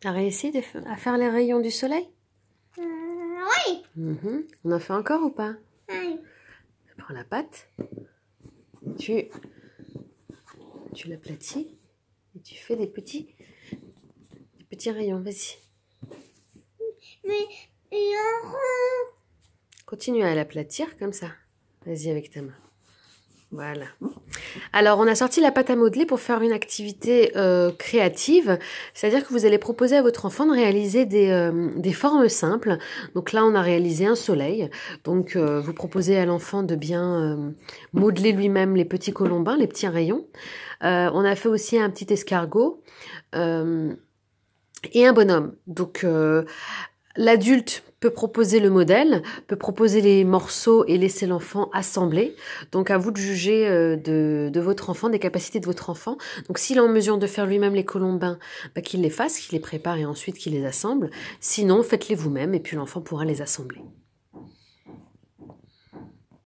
T'as réussi à faire les rayons du soleil euh, Oui. Mhm. On en fait encore ou pas Oui. prends la pâte, tu, tu l'aplatis et tu fais des petits, petits rayons. Vas-y. Mais, Continue à l'aplatir comme ça. Vas-y avec ta main. Voilà. Alors, on a sorti la pâte à modeler pour faire une activité euh, créative, c'est-à-dire que vous allez proposer à votre enfant de réaliser des, euh, formes simples. Donc là, on a réalisé un soleil. Donc, euh, vous proposez à l'enfant de bien modeler lui-même les petits colombins, les petits rayons. on a fait aussi un petit escargot et un bonhomme. Donc, l'adulte peut proposer le modèle, peut proposer les morceaux et laisser l'enfant assembler. Donc à vous de juger euh, de, votre enfant, des capacités de votre enfant. Donc s'il est en mesure de faire lui-même les colombins, bah, qu'il les fasse, qu'il les prépare et ensuite qu'il les assemble. Sinon, faites-les vous-même et puis l'enfant pourra les assembler.